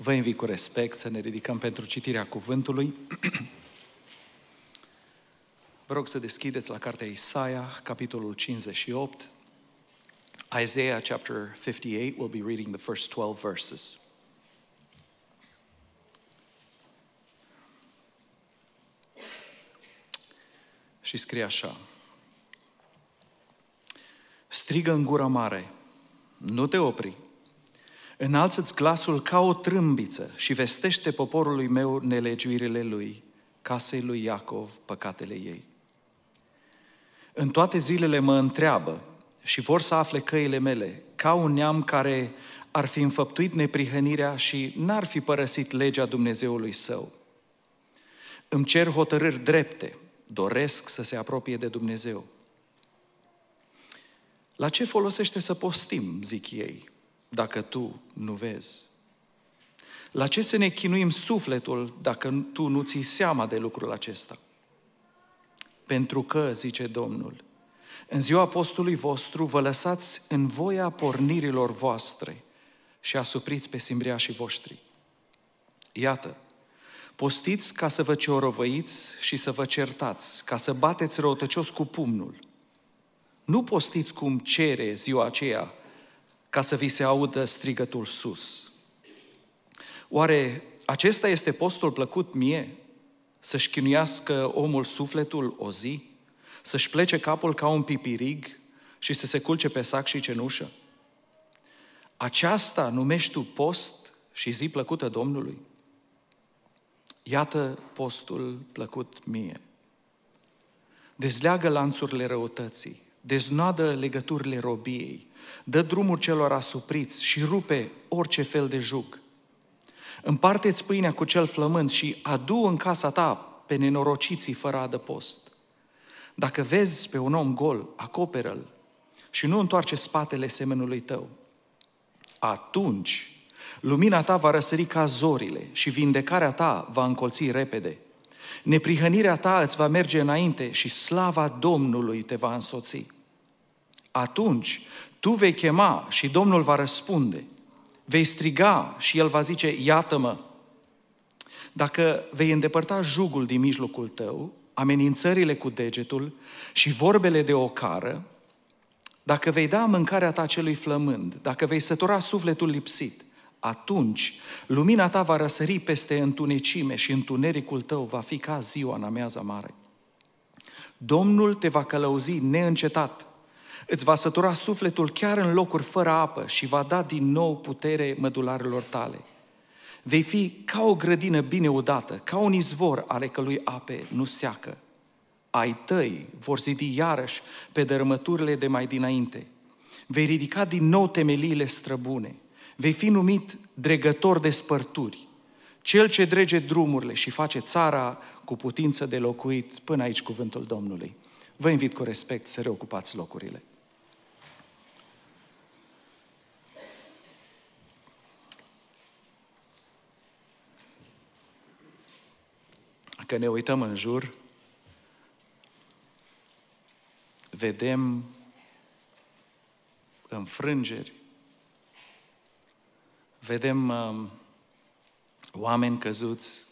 Vă invit cu respect să ne ridicăm pentru citirea cuvântului. Vă rog să deschideți la cartea Isaia, capitolul 58. Isaiah chapter 58, we'll be reading the first 12 verses. Și scrie așa. Strigă în gura mare, nu te opri, Înalță-ți glasul ca o trâmbiță și vestește poporului meu nelegiuirile lui, casei lui Iacov păcatele ei. În toate zilele mă întreabă și vor să afle căile mele, ca un neam care ar fi înfăptuit neprihănirea și n-ar fi părăsit legea Dumnezeului său. Îmi cer hotărâri drepte, doresc să se apropie de Dumnezeu. La ce folosește să postim, zic ei, dacă tu nu vezi? La ce să ne chinuim sufletul dacă tu nu ți seama de lucrul acesta? Pentru că, zice Domnul, în ziua postului vostru vă lăsați în voia pornirilor voastre și asupriți pe simbriașii voștri. Iată, postiți ca să vă ciorovăiți și să vă certați, ca să bateți răutăcios cu pumnul. Nu postiți cum cere ziua aceea ca să vi se audă strigătul sus. Oare acesta este postul plăcut mie? Să-și chinuiască omul sufletul o zi? Să-și plece capul ca un pipirig și să se culce pe sac și cenușă? Aceasta numești tu post și zi plăcută Domnului? Iată postul plăcut mie. Dezleagă lanțurile răutății, deznoadă legăturile robiei, dă drumul celor asupriți și rupe orice fel de jug. Împarte-ți pâinea cu cel flămând și adu în casa ta pe nenorociții fără adăpost. Dacă vezi pe un om gol, acoperă-l și nu întoarce spatele semenului tău. Atunci, lumina ta va răsări ca zorile și vindecarea ta va încolți repede. Neprihănirea ta îți va merge înainte și slava Domnului te va însoți. Atunci tu vei chema și Domnul va răspunde. Vei striga și El va zice, iată-mă. Dacă vei îndepărta jugul din mijlocul tău, amenințările cu degetul și vorbele de ocară, dacă vei da mâncarea ta celui flămând, dacă vei sătura sufletul lipsit, atunci lumina ta va răsări peste întunecime și întunericul tău va fi ca ziua în ameaza mare. Domnul te va călăuzi neîncetat Îți va sătura sufletul chiar în locuri fără apă și va da din nou putere mădularilor tale. Vei fi ca o grădină bine udată, ca un izvor ale călui ape nu seacă. Ai tăi vor zidi iarăși pe dărâmăturile de mai dinainte. Vei ridica din nou temeliile străbune. Vei fi numit dregător de spărturi, cel ce drege drumurile și face țara cu putință de locuit, până aici cuvântul Domnului. Vă invit cu respect să reocupați locurile. Dacă ne uităm în jur, vedem înfrângeri, vedem um, oameni căzuți,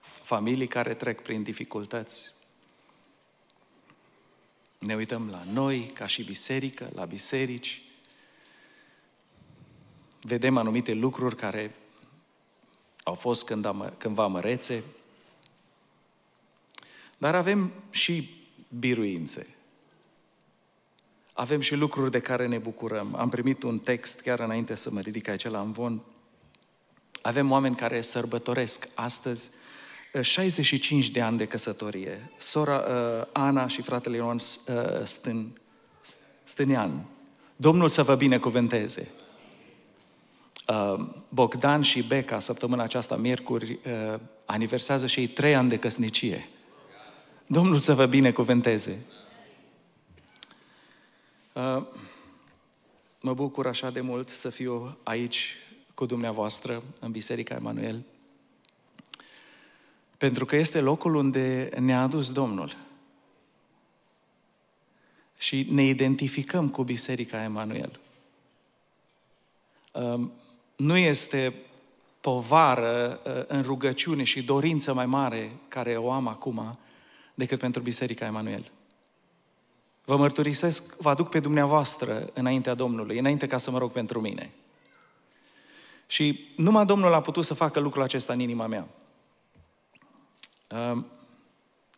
familii care trec prin dificultăți. Ne uităm la noi, ca și biserică, la biserici. Vedem anumite lucruri care au fost cândva mărețe, dar avem și biruințe. Avem și lucruri de care ne bucurăm. Am primit un text chiar înainte să mă ridic aici la Amvon. Avem oameni care sărbătoresc astăzi 65 uh, de ani de căsătorie. Sora uh, Ana și fratele Ion uh, Stân, Stânian. Domnul să vă binecuvânteze! Uh, Bogdan și Beca, săptămâna aceasta, miercuri, uh, aniversează și ei trei ani de căsnicie. Domnul să vă binecuvânteze. Uh, mă bucur așa de mult să fiu aici cu dumneavoastră în Biserica Emanuel, pentru că este locul unde ne-a adus Domnul. Și ne identificăm cu Biserica Emanuel. Uh, nu este povară uh, în rugăciune și dorință mai mare care o am acum, decât pentru Biserica Emanuel. Vă mărturisesc, vă aduc pe dumneavoastră înaintea Domnului, înainte ca să mă rog pentru mine. Și numai Domnul a putut să facă lucrul acesta în inima mea.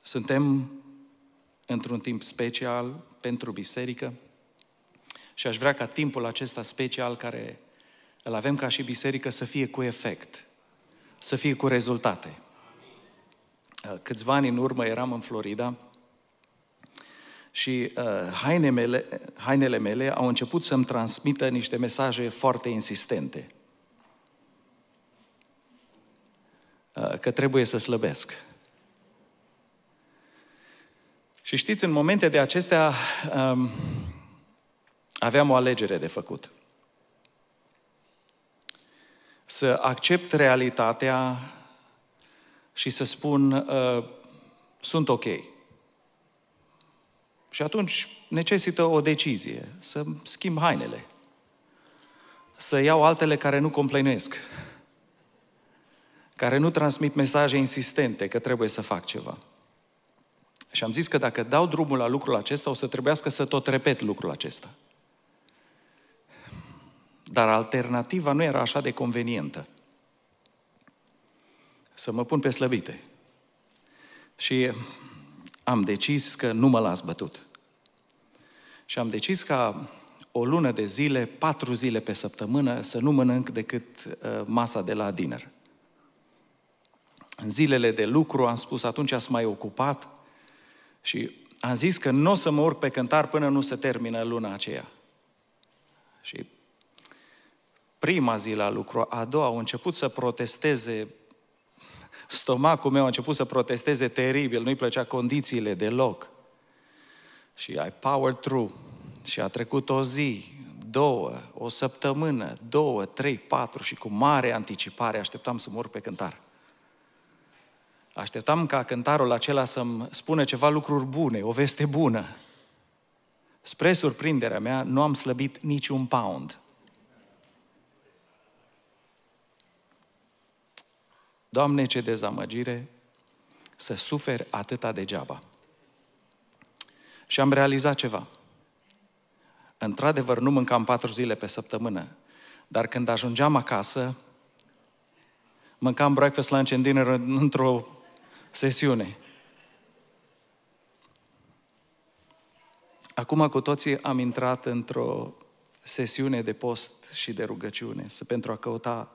Suntem într-un timp special pentru biserică și aș vrea ca timpul acesta special care îl avem ca și biserică să fie cu efect, să fie cu rezultate. Uh, câțiva ani în urmă eram în Florida și uh, haine mele, hainele mele au început să-mi transmită niște mesaje foarte insistente. Uh, că trebuie să slăbesc. Și știți, în momente de acestea um, aveam o alegere de făcut. Să accept realitatea și să spun, uh, sunt ok. Și atunci necesită o decizie, să schimb hainele, să iau altele care nu complăinuiesc, care nu transmit mesaje insistente că trebuie să fac ceva. Și am zis că dacă dau drumul la lucrul acesta, o să trebuiască să tot repet lucrul acesta. Dar alternativa nu era așa de convenientă să mă pun pe slăbite. Și am decis că nu mă las bătut. Și am decis ca o lună de zile, patru zile pe săptămână, să nu mănânc decât uh, masa de la diner. În zilele de lucru am spus, atunci ați mai ocupat și am zis că nu o să mă urc pe cântar până nu se termină luna aceea. Și prima zi la lucru, a doua, au început să protesteze Stomacul meu a început să protesteze teribil, nu-i plăcea condițiile deloc. Și I power through. Și a trecut o zi, două, o săptămână, două, trei, patru și cu mare anticipare așteptam să mor pe cântar. Așteptam ca cântarul acela să-mi spună ceva lucruri bune, o veste bună. Spre surprinderea mea, nu am slăbit niciun pound. Doamne, ce dezamăgire să suferi atâta degeaba. Și am realizat ceva. Într-adevăr, nu mâncam patru zile pe săptămână, dar când ajungeam acasă, mâncam breakfast lunch and dinner într-o sesiune. Acum cu toții am intrat într-o sesiune de post și de rugăciune pentru a căuta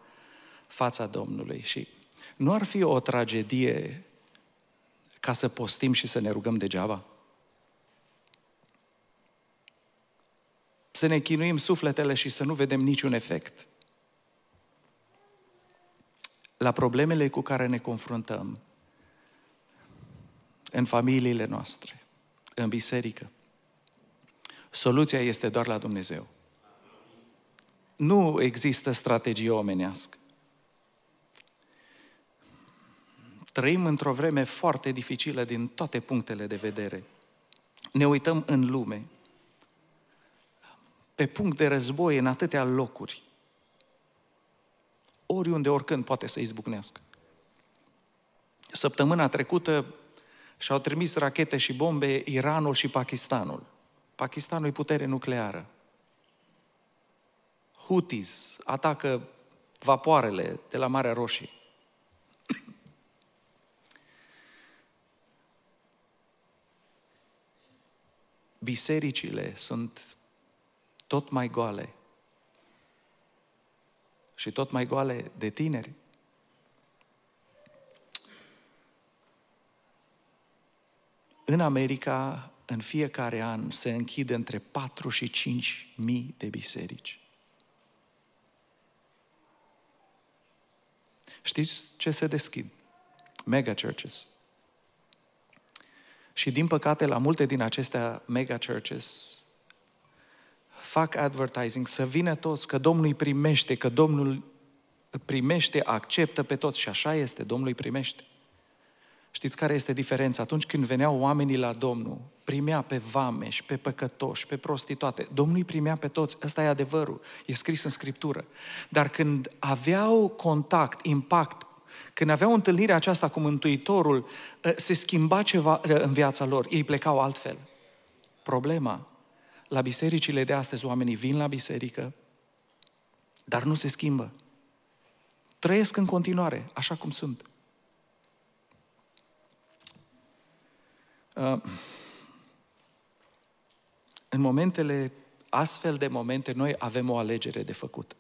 fața Domnului și nu ar fi o tragedie ca să postim și să ne rugăm degeaba? Să ne chinuim sufletele și să nu vedem niciun efect. La problemele cu care ne confruntăm, în familiile noastre, în biserică, soluția este doar la Dumnezeu. Nu există strategie omenească. Trăim într-o vreme foarte dificilă din toate punctele de vedere. Ne uităm în lume, pe punct de război în atâtea locuri. Oriunde, oricând poate să izbucnească. Săptămâna trecută și-au trimis rachete și bombe Iranul și Pakistanul. Pakistanul e putere nucleară. Houthis atacă vapoarele de la Marea Roșie. bisericile sunt tot mai goale și tot mai goale de tineri. În America, în fiecare an, se închid între 4 și 5 mii de biserici. Știți ce se deschid? Mega churches. Și din păcate, la multe din acestea mega churches fac advertising, să vină toți, că Domnul îi primește, că Domnul primește, acceptă pe toți. Și așa este, Domnul îi primește. Știți care este diferența? Atunci când veneau oamenii la Domnul, primea pe și pe păcătoși, pe prostituate. Domnul îi primea pe toți. Ăsta e adevărul. E scris în Scriptură. Dar când aveau contact, impact când aveau întâlnirea aceasta cu Mântuitorul, ă, se schimba ceva ă, în viața lor. Ei plecau altfel. Problema, la bisericile de astăzi oamenii vin la biserică, dar nu se schimbă. Trăiesc în continuare, așa cum sunt. Ă, în momentele, astfel de momente, noi avem o alegere de făcut.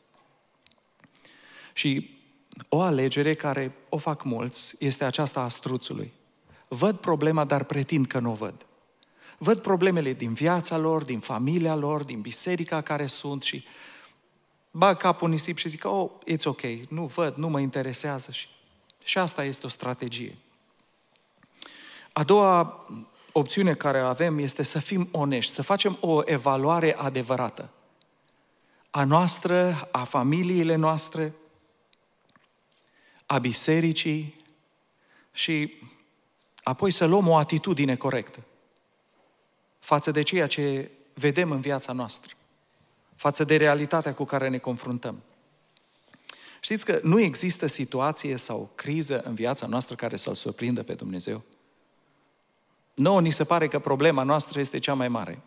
Și o alegere care o fac mulți este aceasta a struțului. Văd problema, dar pretind că nu o văd. Văd problemele din viața lor, din familia lor, din biserica care sunt și bag capul nisip și zic, oh, it's ok, nu văd, nu mă interesează. Și, și asta este o strategie. A doua opțiune care o avem este să fim onești, să facem o evaluare adevărată a noastră, a familiile noastre, a bisericii și apoi să luăm o atitudine corectă față de ceea ce vedem în viața noastră, față de realitatea cu care ne confruntăm. Știți că nu există situație sau criză în viața noastră care să-L surprindă pe Dumnezeu? Nouă ni se pare că problema noastră este cea mai mare.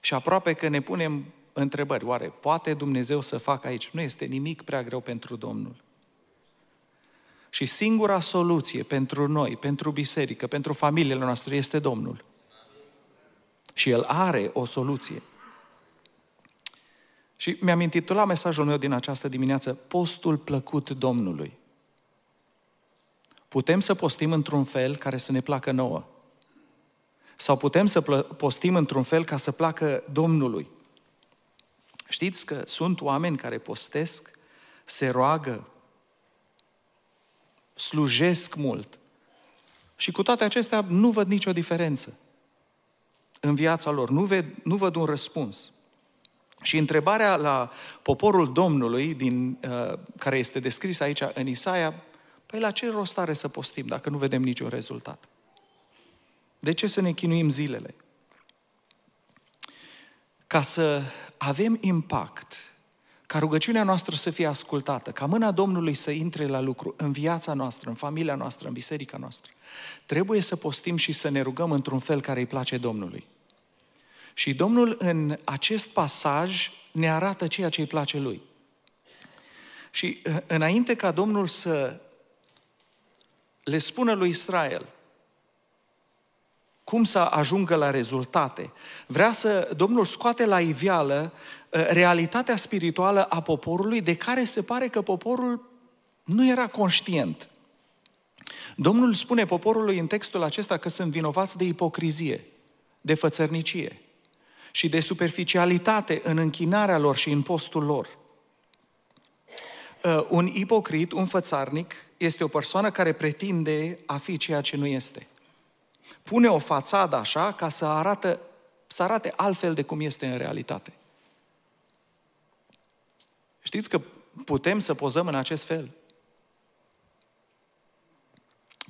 Și aproape că ne punem întrebări. Oare poate Dumnezeu să facă aici? Nu este nimic prea greu pentru Domnul. Și singura soluție pentru noi, pentru biserică, pentru familiile noastre este Domnul. Și El are o soluție. Și mi-am intitulat mesajul meu din această dimineață, Postul plăcut Domnului. Putem să postim într-un fel care să ne placă nouă. Sau putem să postim într-un fel ca să placă Domnului. Știți că sunt oameni care postesc, se roagă, slujesc mult. Și cu toate acestea nu văd nicio diferență în viața lor, nu, ved, nu văd un răspuns. Și întrebarea la poporul Domnului, din, uh, care este descris aici în Isaia, păi la ce rost are să postim dacă nu vedem niciun rezultat? De ce să ne chinuim zilele? Ca să avem impact ca rugăciunea noastră să fie ascultată, ca mâna Domnului să intre la lucru în viața noastră, în familia noastră, în biserica noastră, trebuie să postim și să ne rugăm într-un fel care îi place Domnului. Și Domnul în acest pasaj ne arată ceea ce îi place lui. Și uh, înainte ca Domnul să le spună lui Israel cum să ajungă la rezultate, vrea să Domnul scoate la iveală Ă, realitatea spirituală a poporului, de care se pare că poporul nu era conștient. Domnul spune poporului în textul acesta că sunt vinovați de ipocrizie, de fățărnicie și de superficialitate în închinarea lor și în postul lor. Ă, un ipocrit, un fățarnic, este o persoană care pretinde a fi ceea ce nu este. Pune o fațadă așa ca să, arată, să arate altfel de cum este în realitate. Știți că putem să pozăm în acest fel.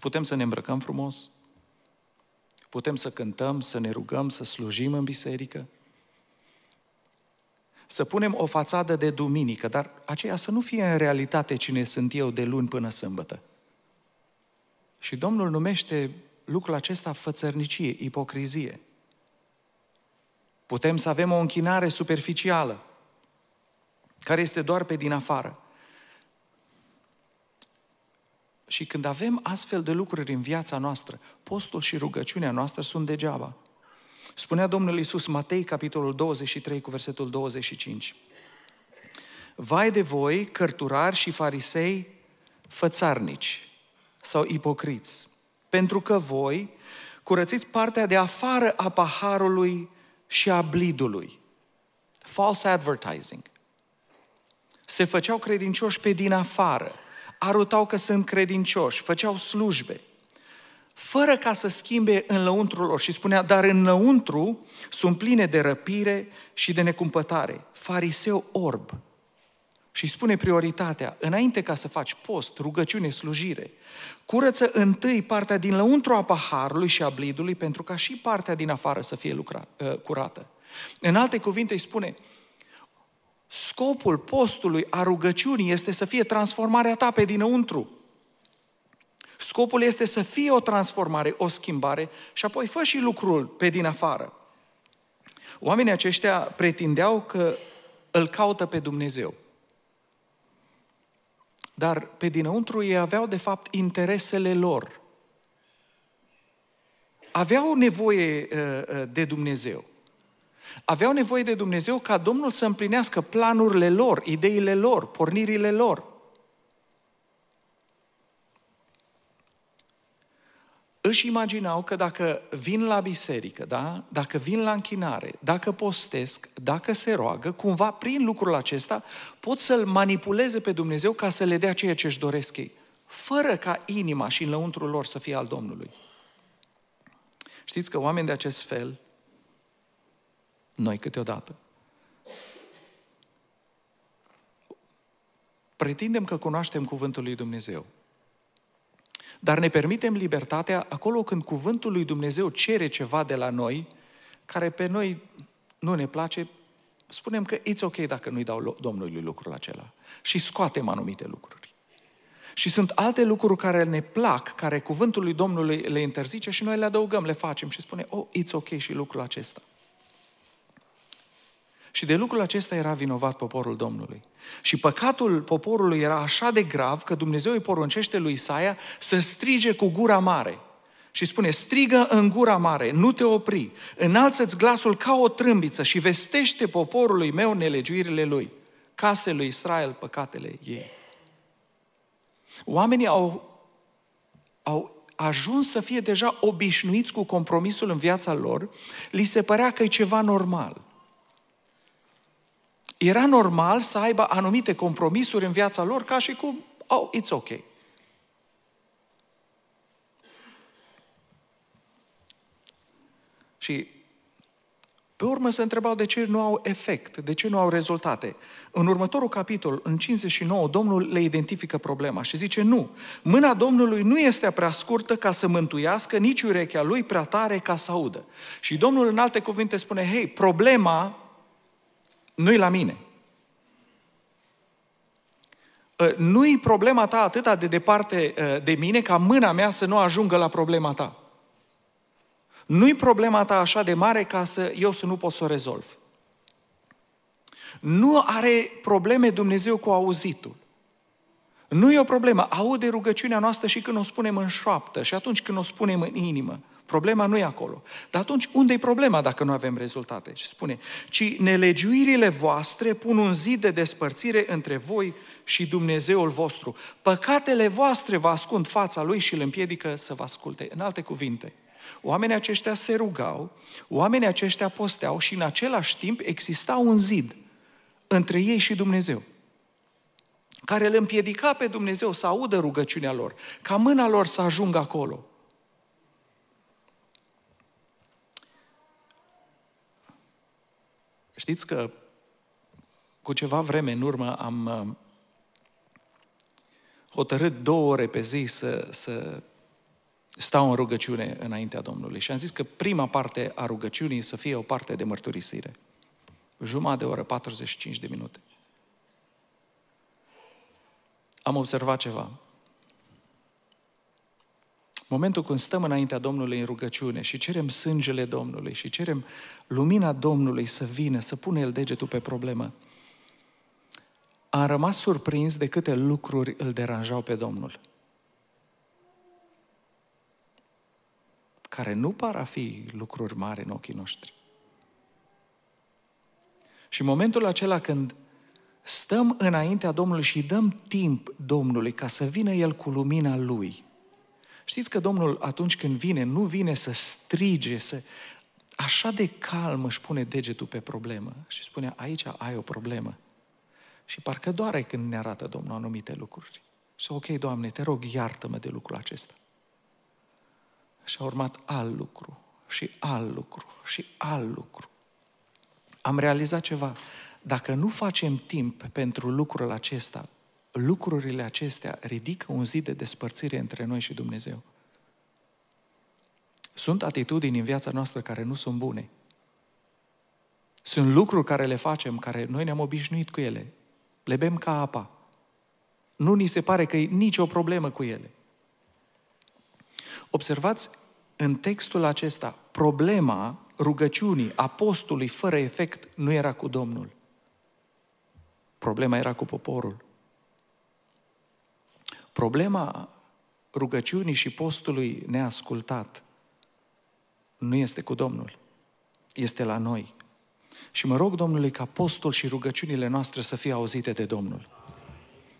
Putem să ne îmbrăcăm frumos, putem să cântăm, să ne rugăm, să slujim în biserică, să punem o fațadă de duminică, dar aceea să nu fie în realitate cine sunt eu de luni până sâmbătă. Și Domnul numește lucrul acesta fățărnicie, ipocrizie. Putem să avem o închinare superficială, care este doar pe din afară. Și când avem astfel de lucruri în viața noastră, postul și rugăciunea noastră sunt degeaba. Spunea Domnul Iisus, Matei, capitolul 23, cu versetul 25. Vai de voi, cărturari și farisei, fățarnici sau ipocriți, pentru că voi curățiți partea de afară a paharului și a blidului. False advertising se făceau credincioși pe din afară, arătau că sunt credincioși, făceau slujbe, fără ca să schimbe în lăuntrul lor. Și spunea, dar înăuntru sunt pline de răpire și de necumpătare. Fariseu orb. Și spune prioritatea, înainte ca să faci post, rugăciune, slujire, curăță întâi partea din lăuntru a paharului și a blidului, pentru ca și partea din afară să fie lucra, uh, curată. În alte cuvinte îi spune, Scopul postului, a rugăciunii, este să fie transformarea ta pe dinăuntru. Scopul este să fie o transformare, o schimbare și apoi fă și lucrul pe din afară. Oamenii aceștia pretindeau că îl caută pe Dumnezeu. Dar pe dinăuntru ei aveau, de fapt, interesele lor. Aveau nevoie uh, uh, de Dumnezeu. Aveau nevoie de Dumnezeu ca Domnul să împlinească planurile lor, ideile lor, pornirile lor. Își imaginau că dacă vin la biserică, da? dacă vin la închinare, dacă postesc, dacă se roagă, cumva prin lucrul acesta pot să-L manipuleze pe Dumnezeu ca să le dea ceea ce își doresc ei, fără ca inima și înăuntrul lor să fie al Domnului. Știți că oameni de acest fel noi câteodată. Pretindem că cunoaștem cuvântul lui Dumnezeu. Dar ne permitem libertatea acolo când cuvântul lui Dumnezeu cere ceva de la noi, care pe noi nu ne place, spunem că it's ok dacă nu-i dau Domnului lucrul acela. Și scoatem anumite lucruri. Și sunt alte lucruri care ne plac, care cuvântul lui Domnului le interzice și noi le adăugăm, le facem și spune, oh, it's ok și lucrul acesta. Și de lucrul acesta era vinovat poporul Domnului. Și păcatul poporului era așa de grav că Dumnezeu îi poruncește lui Isaia să strige cu gura mare. Și spune, strigă în gura mare, nu te opri, înalță-ți glasul ca o trâmbiță și vestește poporului meu nelegiuirile lui, case lui Israel păcatele ei. Oamenii au, au ajuns să fie deja obișnuiți cu compromisul în viața lor, li se părea că e ceva normal – era normal să aibă anumite compromisuri în viața lor ca și cum, oh, it's ok. Și pe urmă se întrebau de ce nu au efect, de ce nu au rezultate. În următorul capitol, în 59, Domnul le identifică problema și zice, nu, mâna Domnului nu este prea scurtă ca să mântuiască, nici urechea lui prea tare ca să audă. Și Domnul în alte cuvinte spune, hei, problema nu-i la mine. Ă, nu-i problema ta atâta de departe ă, de mine ca mâna mea să nu ajungă la problema ta. Nu-i problema ta așa de mare ca să eu să nu pot să o rezolv. Nu are probleme Dumnezeu cu auzitul. Nu e o problemă. Aude rugăciunea noastră și când o spunem în șoaptă și atunci când o spunem în inimă. Problema nu e acolo. Dar atunci unde e problema dacă nu avem rezultate? Și spune, ci nelegiuirile voastre pun un zid de despărțire între voi și Dumnezeul vostru. Păcatele voastre vă ascund fața lui și îl împiedică să vă asculte. În alte cuvinte, oamenii aceștia se rugau, oamenii aceștia posteau și în același timp exista un zid între ei și Dumnezeu care îl împiedica pe Dumnezeu să audă rugăciunea lor, ca mâna lor să ajungă acolo. Știți că cu ceva vreme în urmă am uh, hotărât două ore pe zi să, să stau în rugăciune înaintea Domnului. Și am zis că prima parte a rugăciunii să fie o parte de mărturisire. Jumătate de oră, 45 de minute. Am observat ceva. Momentul când stăm înaintea Domnului în rugăciune și cerem sângele Domnului și cerem lumina Domnului să vină, să pune El degetul pe problemă, am rămas surprins de câte lucruri îl deranjau pe Domnul. Care nu par a fi lucruri mari în ochii noștri. Și momentul acela când stăm înaintea Domnului și dăm timp Domnului ca să vină El cu lumina Lui, Știți că Domnul atunci când vine, nu vine să strige, să... Așa de calm își pune degetul pe problemă și spune, aici ai o problemă. Și parcă doare când ne arată Domnul anumite lucruri. Și ok, Doamne, te rog, iartă-mă de lucrul acesta. Și a urmat alt lucru, și alt lucru, și alt lucru. Am realizat ceva. Dacă nu facem timp pentru lucrul acesta, lucrurile acestea ridică un zid de despărțire între noi și Dumnezeu. Sunt atitudini în viața noastră care nu sunt bune. Sunt lucruri care le facem, care noi ne-am obișnuit cu ele. Le bem ca apa. Nu ni se pare că e nicio problemă cu ele. Observați în textul acesta, problema rugăciunii apostului fără efect nu era cu Domnul. Problema era cu poporul. Problema rugăciunii și postului neascultat nu este cu Domnul, este la noi. Și mă rog Domnului ca postul și rugăciunile noastre să fie auzite de Domnul.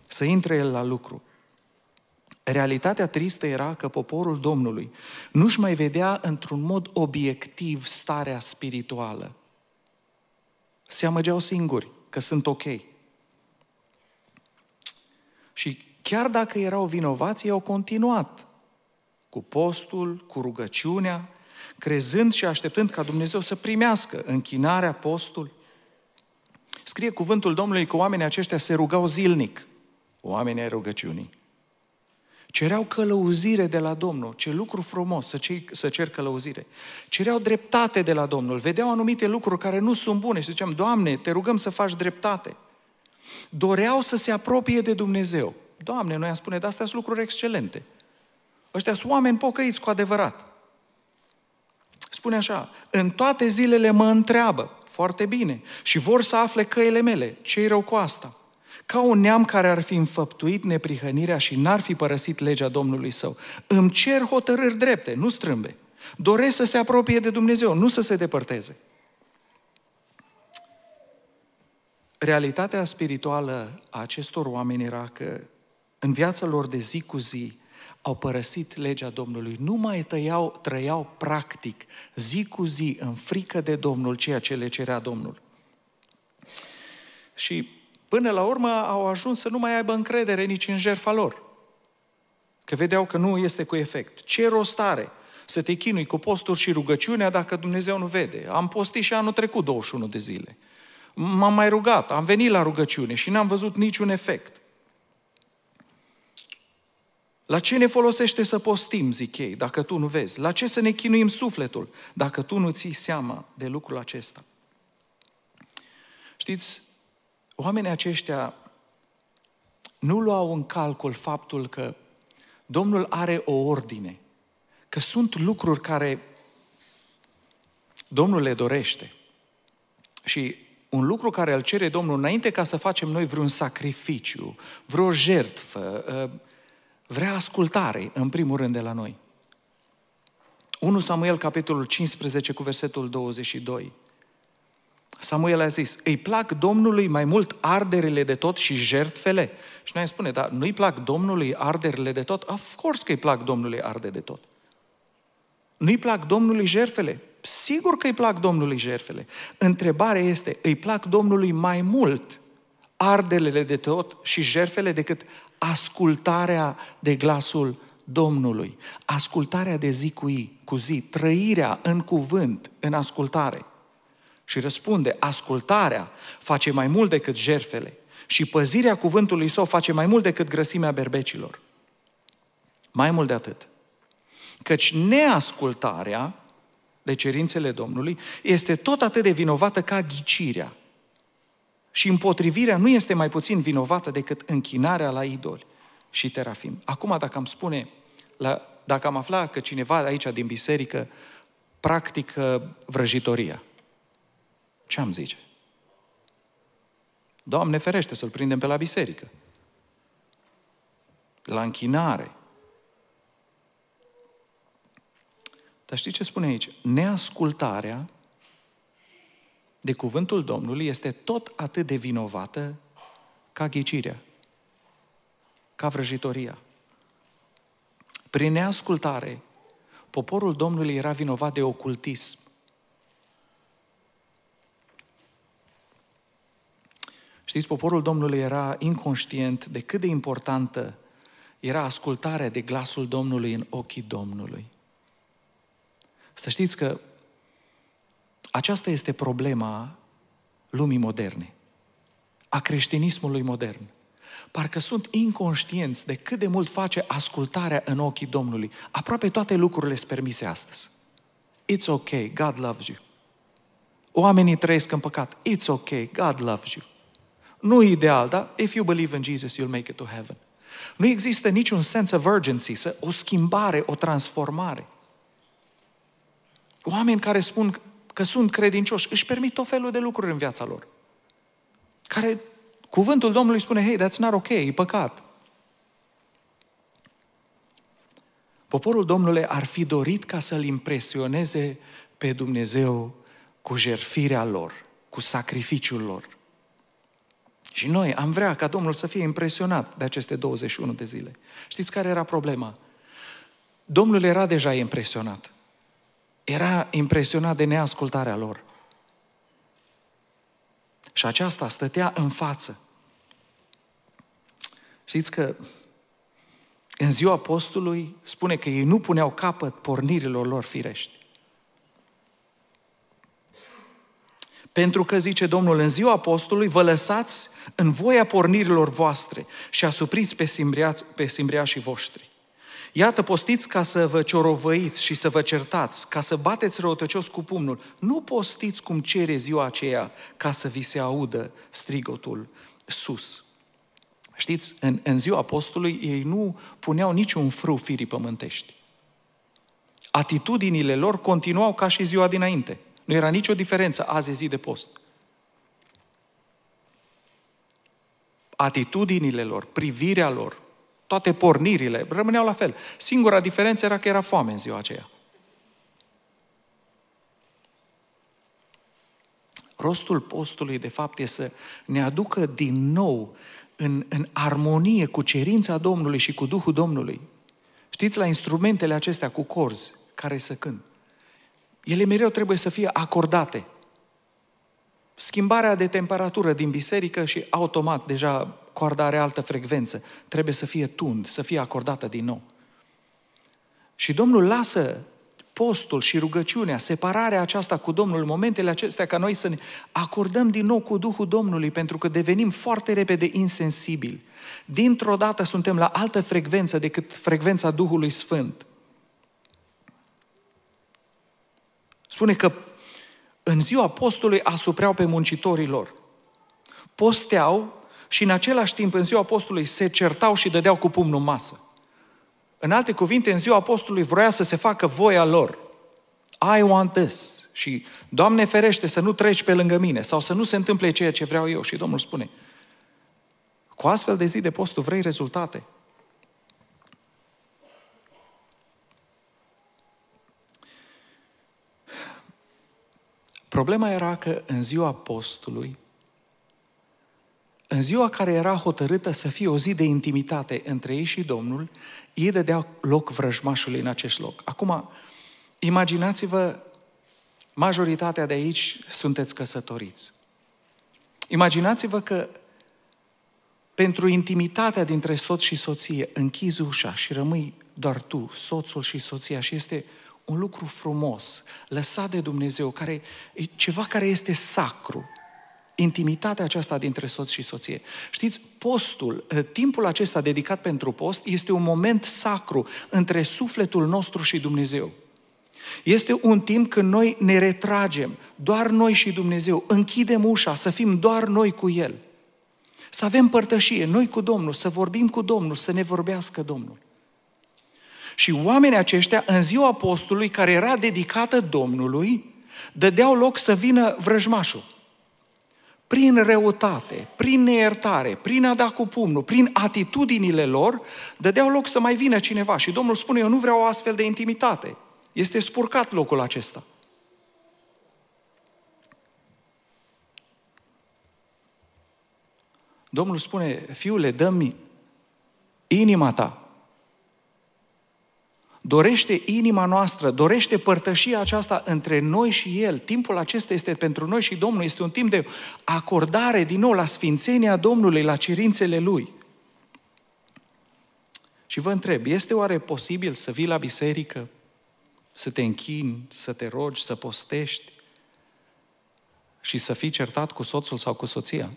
Să intre El la lucru. Realitatea tristă era că poporul Domnului nu-și mai vedea într-un mod obiectiv starea spirituală. Se amăgeau singuri că sunt ok. Și Chiar dacă erau vinovați, ei au continuat cu postul, cu rugăciunea, crezând și așteptând ca Dumnezeu să primească închinarea, postul. Scrie cuvântul Domnului că oamenii aceștia se rugau zilnic, oamenii ai rugăciunii. Cereau călăuzire de la Domnul. Ce lucru frumos să, cei, să cer călăuzire. Cereau dreptate de la Domnul. Vedeau anumite lucruri care nu sunt bune și ziceam, Doamne, te rugăm să faci dreptate. Doreau să se apropie de Dumnezeu. Doamne, noi am spune, dar astea sunt lucruri excelente. Ăștia sunt oameni pocăiți cu adevărat. Spune așa, în toate zilele mă întreabă, foarte bine, și vor să afle căile mele, ce e rău cu asta? Ca un neam care ar fi înfăptuit neprihănirea și n-ar fi părăsit legea Domnului său. Îmi cer hotărâri drepte, nu strâmbe. Doresc să se apropie de Dumnezeu, nu să se depărteze. Realitatea spirituală a acestor oameni era că în viața lor de zi cu zi, au părăsit legea Domnului, nu mai tăiau, trăiau practic, zi cu zi, în frică de Domnul, ceea ce le cerea Domnul. Și până la urmă au ajuns să nu mai aibă încredere nici în jertfa lor. Că vedeau că nu este cu efect. Ce rost are să te chinui cu posturi și rugăciunea dacă Dumnezeu nu vede? Am postit și anul trecut 21 de zile. M-am mai rugat, am venit la rugăciune și n-am văzut niciun efect. La ce ne folosește să postim, zic ei, dacă tu nu vezi? La ce să ne chinuim sufletul, dacă tu nu ții seama de lucrul acesta? Știți, oamenii aceștia nu luau în calcul faptul că Domnul are o ordine, că sunt lucruri care Domnul le dorește. Și un lucru care îl cere Domnul înainte ca să facem noi vreun sacrificiu, vreo jertfă, ă, vrea ascultare, în primul rând, de la noi. 1 Samuel, capitolul 15, cu versetul 22. Samuel a zis, îi plac Domnului mai mult arderile de tot și jertfele. Și noi îmi spune, dar nu-i plac Domnului arderile de tot? Of course că îi plac Domnului arde de tot. Nu-i plac Domnului jertfele? Sigur că îi plac Domnului jertfele. Întrebarea este, îi plac Domnului mai mult arderile de tot și jertfele decât ascultarea de glasul Domnului, ascultarea de zi cu, ei, cu zi, trăirea în cuvânt, în ascultare. Și răspunde, ascultarea face mai mult decât jerfele și păzirea cuvântului său face mai mult decât grăsimea berbecilor. Mai mult de atât. Căci neascultarea de cerințele Domnului este tot atât de vinovată ca ghicirea. Și împotrivirea nu este mai puțin vinovată decât închinarea la idoli și terafim. Acum, dacă am spune, la, dacă am afla că cineva aici din biserică practică vrăjitoria, ce am zice? Doamne ferește să-l prindem pe la biserică. La închinare. Dar știi ce spune aici? Neascultarea de cuvântul Domnului este tot atât de vinovată ca ghicirea, ca vrăjitoria. Prin neascultare, poporul Domnului era vinovat de ocultism. Știți, poporul Domnului era inconștient de cât de importantă era ascultarea de glasul Domnului în ochii Domnului. Să știți că aceasta este problema lumii moderne, a creștinismului modern. Parcă sunt inconștienți de cât de mult face ascultarea în ochii Domnului. Aproape toate lucrurile sunt permise astăzi. It's ok, God loves you. Oamenii trăiesc în păcat. It's ok, God loves you. Nu ideal, da? if you believe in Jesus, you'll make it to heaven. Nu există niciun sense of urgency, o schimbare, o transformare. Oameni care spun că sunt credincioși, își permit tot felul de lucruri în viața lor. Care cuvântul Domnului spune, hei, that's not ok, e păcat. Poporul Domnului ar fi dorit ca să-L impresioneze pe Dumnezeu cu jerfirea lor, cu sacrificiul lor. Și noi am vrea ca Domnul să fie impresionat de aceste 21 de zile. Știți care era problema? Domnul era deja impresionat era impresionat de neascultarea lor. Și aceasta stătea în față. Știți că în ziua Apostului spune că ei nu puneau capăt pornirilor lor firești. Pentru că, zice Domnul, în ziua Apostului vă lăsați în voia pornirilor voastre și asupriți pe, simbria, pe simbriașii și voștri. Iată, postiți ca să vă ciorovăiți și să vă certați, ca să bateți răutăcios cu pumnul. Nu postiți cum cere ziua aceea, ca să vi se audă strigotul sus. Știți, în, în ziua apostolului ei nu puneau niciun fru firii pământești. Atitudinile lor continuau ca și ziua dinainte. Nu era nicio diferență, azi e zi de post. Atitudinile lor, privirea lor, toate pornirile rămâneau la fel. Singura diferență era că era foame în ziua aceea. Rostul postului, de fapt, este să ne aducă din nou în, în armonie cu cerința Domnului și cu Duhul Domnului. Știți, la instrumentele acestea cu corzi, care să cânt, ele mereu trebuie să fie acordate. Schimbarea de temperatură din biserică și automat deja corda are altă frecvență. Trebuie să fie tund, să fie acordată din nou. Și Domnul lasă postul și rugăciunea, separarea aceasta cu Domnul, momentele acestea ca noi să ne acordăm din nou cu Duhul Domnului, pentru că devenim foarte repede insensibili. Dintr-o dată suntem la altă frecvență decât frecvența Duhului Sfânt. Spune că în ziua postului asupreau pe muncitorii lor. Posteau și în același timp, în ziua apostolului, se certau și dădeau cu pumnul în masă. În alte cuvinte, în ziua apostolului vroia să se facă voia lor. I want this. Și, Doamne ferește, să nu treci pe lângă mine sau să nu se întâmple ceea ce vreau eu. Și Domnul spune, cu astfel de zi de post tu vrei rezultate. Problema era că în ziua postului în ziua care era hotărâtă să fie o zi de intimitate între ei și Domnul, ei dădeau loc vrăjmașului în acest loc. Acum, imaginați-vă, majoritatea de aici sunteți căsătoriți. Imaginați-vă că pentru intimitatea dintre soț și soție închizi ușa și rămâi doar tu, soțul și soția și este un lucru frumos, lăsat de Dumnezeu, care e ceva care este sacru, intimitatea aceasta dintre soț și soție. Știți, postul, eh, timpul acesta dedicat pentru post este un moment sacru între sufletul nostru și Dumnezeu. Este un timp când noi ne retragem, doar noi și Dumnezeu, închidem ușa, să fim doar noi cu El. Să avem părtășie, noi cu Domnul, să vorbim cu Domnul, să ne vorbească Domnul. Și oamenii aceștia, în ziua postului, care era dedicată Domnului, dădeau loc să vină vrăjmașul prin răutate, prin neiertare, prin a da cu pumnul, prin atitudinile lor, dădeau loc să mai vină cineva. Și Domnul spune, eu nu vreau o astfel de intimitate. Este spurcat locul acesta. Domnul spune, fiule, dă-mi inima ta dorește inima noastră, dorește părtășia aceasta între noi și El. Timpul acesta este pentru noi și Domnul, este un timp de acordare din nou la sfințenia Domnului, la cerințele Lui. Și vă întreb, este oare posibil să vii la biserică, să te închini, să te rogi, să postești și să fii certat cu soțul sau cu soția?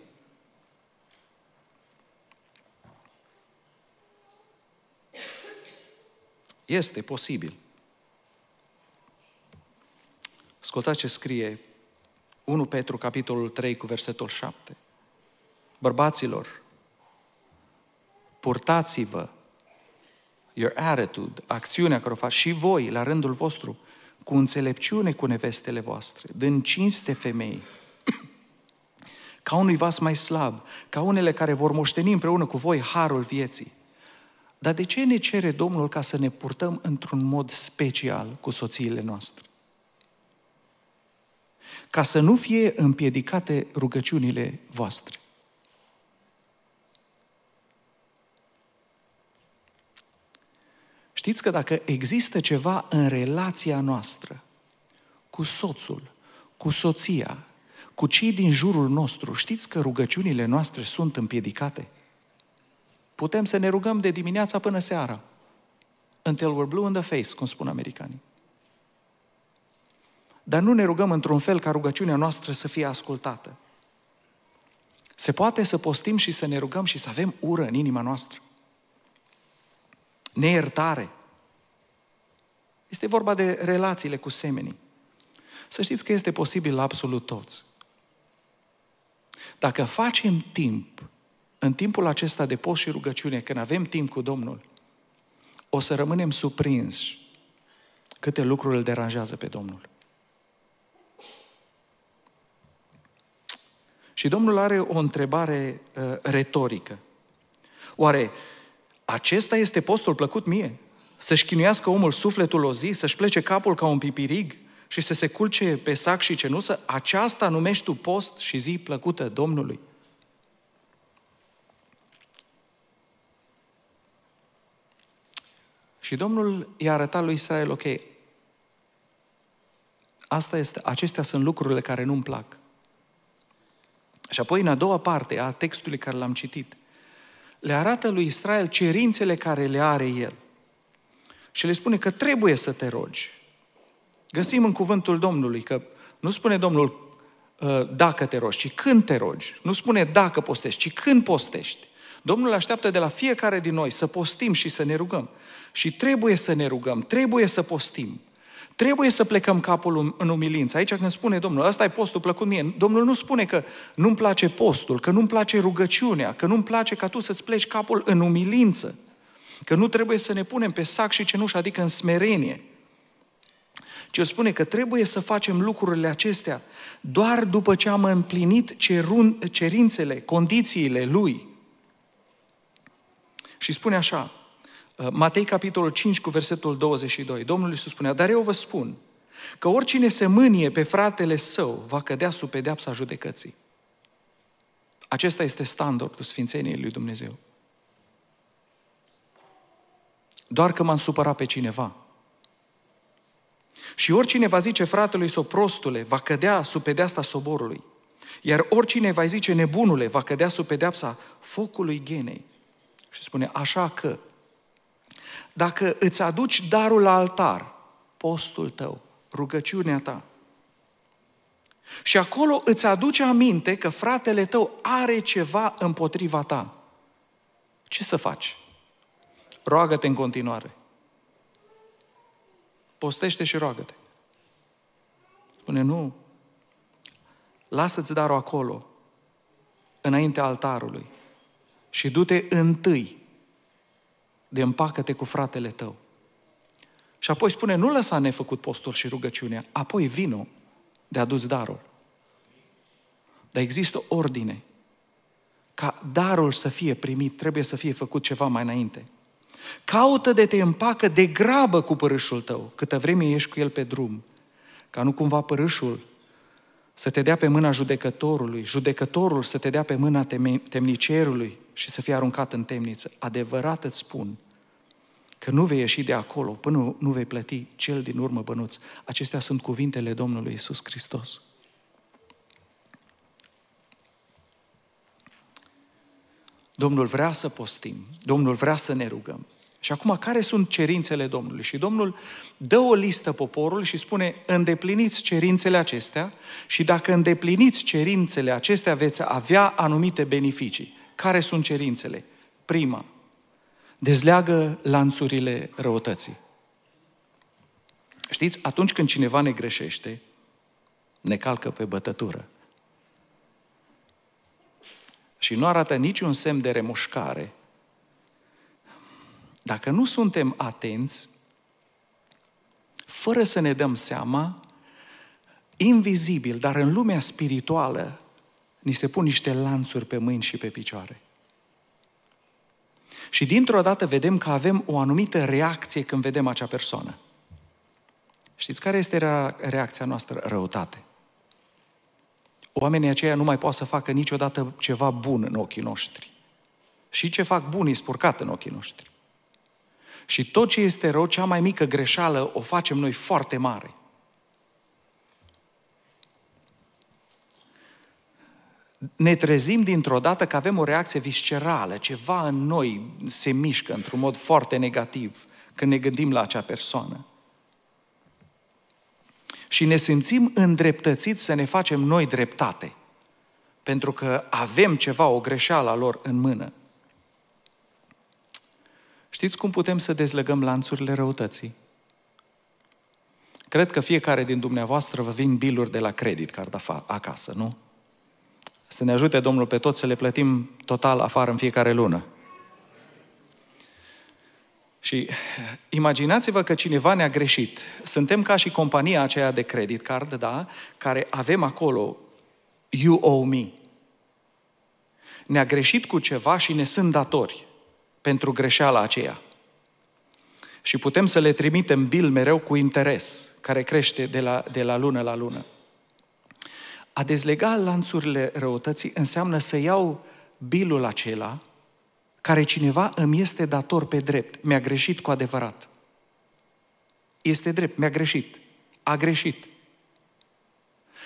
Este posibil. Ascultați ce scrie 1 Petru, capitolul 3, cu versetul 7. Bărbaților, purtați-vă your attitude, acțiunea care o faci și voi, la rândul vostru, cu înțelepciune cu nevestele voastre, dând cinste femei, ca unui vas mai slab, ca unele care vor moșteni împreună cu voi harul vieții, dar de ce ne cere Domnul ca să ne purtăm într-un mod special cu soțiile noastre? Ca să nu fie împiedicate rugăciunile voastre. Știți că dacă există ceva în relația noastră cu soțul, cu soția, cu cei din jurul nostru, știți că rugăciunile noastre sunt împiedicate? Putem să ne rugăm de dimineața până seara. Until we're blue in the face, cum spun americanii. Dar nu ne rugăm într-un fel ca rugăciunea noastră să fie ascultată. Se poate să postim și să ne rugăm și să avem ură în inima noastră. Neiertare. Este vorba de relațiile cu semenii. Să știți că este posibil la absolut toți. Dacă facem timp în timpul acesta de post și rugăciune, când avem timp cu Domnul, o să rămânem surprinși câte lucruri îl deranjează pe Domnul. Și Domnul are o întrebare uh, retorică. Oare acesta este postul plăcut mie? Să-și chinuiască omul sufletul o zi, să-și plece capul ca un pipirig și să se culce pe sac și cenusă? Aceasta numești tu post și zi plăcută Domnului? Și Domnul i-a arătat lui Israel, ok, asta este, acestea sunt lucrurile care nu-mi plac. Și apoi, în a doua parte a textului care l-am citit, le arată lui Israel cerințele care le are el. Și le spune că trebuie să te rogi. Găsim în cuvântul Domnului că nu spune Domnul uh, dacă te rogi, ci când te rogi. Nu spune dacă postești, ci când postești. Domnul așteaptă de la fiecare din noi să postim și să ne rugăm. Și trebuie să ne rugăm, trebuie să postim. Trebuie să plecăm capul um, în umilință. Aici când spune Domnul, ăsta e postul plăcut mie, Domnul nu spune că nu-mi place postul, că nu-mi place rugăciunea, că nu-mi place ca tu să-ți pleci capul în umilință. Că nu trebuie să ne punem pe sac și cenuș, adică în smerenie. Ci spune că trebuie să facem lucrurile acestea doar după ce am împlinit cerun, cerințele, condițiile lui. Și spune așa, uh, Matei capitolul 5 cu versetul 22, Domnul Iisus spunea, dar eu vă spun că oricine se mânie pe fratele său va cădea sub pedeapsa judecății. Acesta este standardul Sfințeniei lui Dumnezeu. Doar că m-am supărat pe cineva. Și oricine va zice fratelui său prostule va cădea sub pedeapsa soborului. Iar oricine va zice nebunule va cădea sub pedeapsa focului genei. Și spune, așa că, dacă îți aduci darul la altar, postul tău, rugăciunea ta, și acolo îți aduce aminte că fratele tău are ceva împotriva ta, ce să faci? Roagă-te în continuare. Postește și roagă-te. Spune, nu, lasă-ți darul acolo, înaintea altarului și du-te întâi de împacă-te cu fratele tău. Și apoi spune, nu lăsa nefăcut postul și rugăciunea, apoi vino de adus darul. Dar există o ordine. Ca darul să fie primit, trebuie să fie făcut ceva mai înainte. Caută de te împacă de grabă cu părâșul tău, câtă vreme ești cu el pe drum, ca nu cumva părâșul să te dea pe mâna judecătorului, judecătorul să te dea pe mâna temnicerului și să fie aruncat în temniță. Adevărat îți spun că nu vei ieși de acolo până nu vei plăti cel din urmă bănuț. Acestea sunt cuvintele Domnului Isus Hristos. Domnul vrea să postim, Domnul vrea să ne rugăm, și acum, care sunt cerințele Domnului? Și Domnul dă o listă poporul și spune, îndepliniți cerințele acestea și dacă îndepliniți cerințele acestea, veți avea anumite beneficii. Care sunt cerințele? Prima, dezleagă lanțurile răutății. Știți, atunci când cineva ne greșește, ne calcă pe bătătură. Și nu arată niciun semn de remușcare, dacă nu suntem atenți, fără să ne dăm seama, invizibil, dar în lumea spirituală, ni se pun niște lanțuri pe mâini și pe picioare. Și dintr-o dată vedem că avem o anumită reacție când vedem acea persoană. Știți care este reacția noastră? Răutate. Oamenii aceia nu mai pot să facă niciodată ceva bun în ochii noștri. Și ce fac bun e spurcat în ochii noștri. Și tot ce este rău, cea mai mică greșeală, o facem noi foarte mare. Ne trezim dintr-o dată că avem o reacție viscerală, ceva în noi se mișcă într-un mod foarte negativ când ne gândim la acea persoană. Și ne simțim îndreptățiți să ne facem noi dreptate, pentru că avem ceva, o greșeală a lor în mână. Știți cum putem să dezlegăm lanțurile răutății? Cred că fiecare din dumneavoastră vă vin biluri de la credit card acasă, nu? Să ne ajute Domnul pe toți să le plătim total afară în fiecare lună. Și imaginați-vă că cineva ne-a greșit. Suntem ca și compania aceea de credit card, da? Care avem acolo You owe me. Ne-a greșit cu ceva și ne sunt datori pentru greșeala aceea. Și putem să le trimitem bil mereu cu interes, care crește de la, de la lună la lună. A dezlega lanțurile răutății înseamnă să iau bilul acela care cineva îmi este dator pe drept. Mi-a greșit cu adevărat. Este drept, mi-a greșit. A greșit.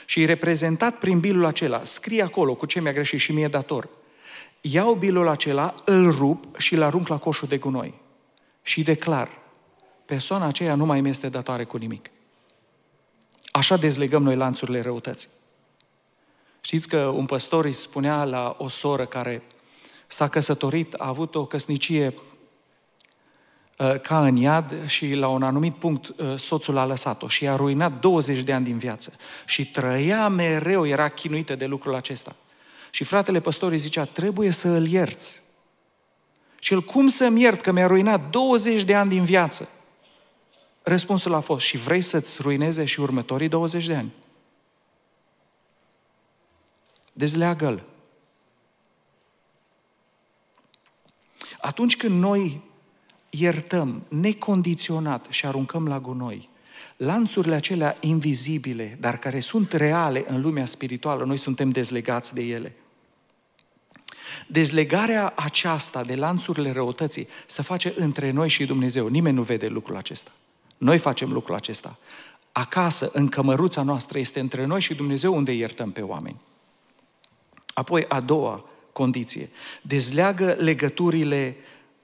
Și reprezentat prin bilul acela, scrie acolo cu ce mi-a greșit și mi-e dator iau bilul acela, îl rup și îl arunc la coșul de gunoi. Și declar, persoana aceea nu mai este datoare cu nimic. Așa dezlegăm noi lanțurile răutății. Știți că un păstor îi spunea la o soră care s-a căsătorit, a avut o căsnicie uh, ca în iad și la un anumit punct uh, soțul a lăsat-o și a ruinat 20 de ani din viață. Și trăia mereu, era chinuită de lucrul acesta. Și fratele păstor îi zicea, trebuie să îl ierți. Și el, cum să-mi iert că mi-a ruinat 20 de ani din viață? Răspunsul a fost, și vrei să-ți ruineze și următorii 20 de ani? Dezleagă-l. Atunci când noi iertăm necondiționat și aruncăm la gunoi, lanțurile acelea invizibile, dar care sunt reale în lumea spirituală, noi suntem dezlegați de ele. Dezlegarea aceasta de lanțurile răutății se face între noi și Dumnezeu. Nimeni nu vede lucrul acesta. Noi facem lucrul acesta. Acasă, în cămăruța noastră, este între noi și Dumnezeu unde iertăm pe oameni. Apoi, a doua condiție. Dezleagă legăturile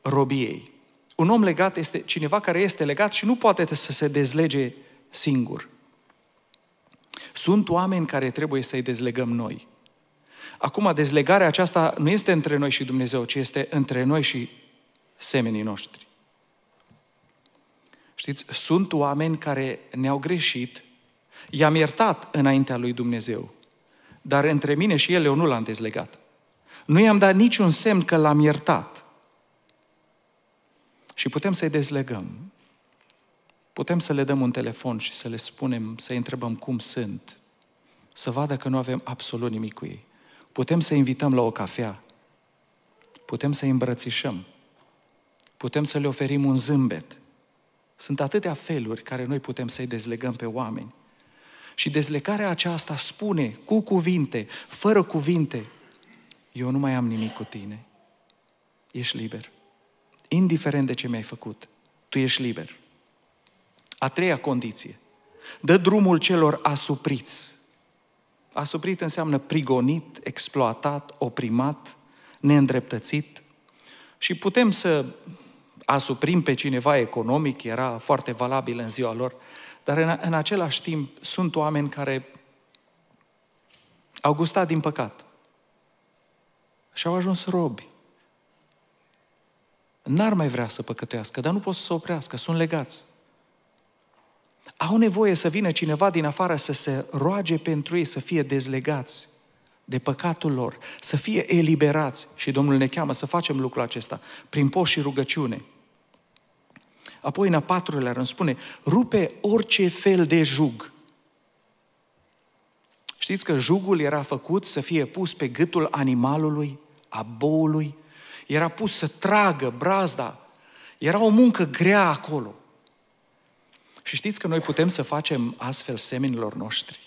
robiei. Un om legat este cineva care este legat și nu poate să se dezlege singur. Sunt oameni care trebuie să-i dezlegăm noi. Acum, dezlegarea aceasta nu este între noi și Dumnezeu, ci este între noi și semenii noștri. Știți, sunt oameni care ne-au greșit, i-am iertat înaintea lui Dumnezeu, dar între mine și el eu nu l-am dezlegat. Nu i-am dat niciun semn că l-am iertat. Și putem să-i dezlegăm. Putem să le dăm un telefon și să le spunem, să-i întrebăm cum sunt, să vadă că nu avem absolut nimic cu ei. Putem să invităm la o cafea, putem să îmbrățișăm, putem să le oferim un zâmbet. Sunt atâtea feluri care noi putem să-i dezlegăm pe oameni. Și dezlecarea aceasta spune cu cuvinte, fără cuvinte, eu nu mai am nimic cu tine. Ești liber indiferent de ce mi-ai făcut, tu ești liber. A treia condiție. Dă drumul celor asupriți. Asuprit înseamnă prigonit, exploatat, oprimat, neîndreptățit. Și putem să asuprim pe cineva economic, era foarte valabil în ziua lor, dar în, în același timp sunt oameni care au gustat din păcat și au ajuns robi. N-ar mai vrea să păcătuiască, dar nu pot să se oprească, sunt legați. Au nevoie să vină cineva din afară să se roage pentru ei, să fie dezlegați de păcatul lor, să fie eliberați. Și Domnul ne cheamă să facem lucrul acesta prin poș și rugăciune. Apoi, în a patrulea rând, spune, rupe orice fel de jug. Știți că jugul era făcut să fie pus pe gâtul animalului, a boului, era pus să tragă brazda. Era o muncă grea acolo. Și știți că noi putem să facem astfel seminilor noștri.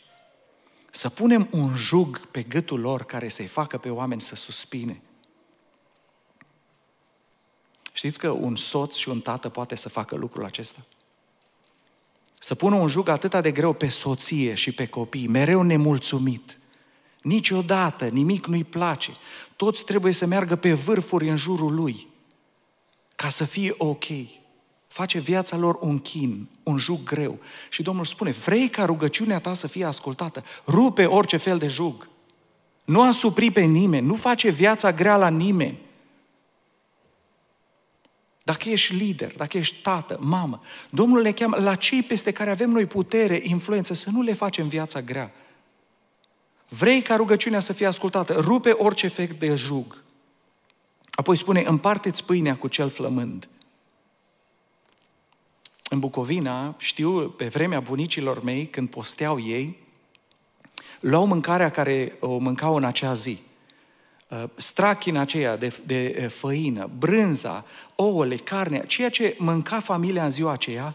Să punem un jug pe gâtul lor care să-i facă pe oameni să suspine. Știți că un soț și un tată poate să facă lucrul acesta? Să pună un jug atât de greu pe soție și pe copii, mereu nemulțumit. Niciodată nimic nu-i place. Toți trebuie să meargă pe vârfuri în jurul lui ca să fie ok. Face viața lor un chin, un jug greu. Și Domnul spune, vrei ca rugăciunea ta să fie ascultată, rupe orice fel de jug. Nu asupri pe nimeni, nu face viața grea la nimeni. Dacă ești lider, dacă ești tată, mamă, Domnul le cheamă la cei peste care avem noi putere, influență, să nu le facem viața grea. Vrei ca rugăciunea să fie ascultată, rupe orice efect de jug. Apoi spune, împarteți pâinea cu cel flămând. În Bucovina, știu, pe vremea bunicilor mei, când posteau ei, luau mâncarea care o mâncau în acea zi. Uh, Strachina aceea de, de uh, făină, brânza, ouăle, carnea, ceea ce mânca familia în ziua aceea,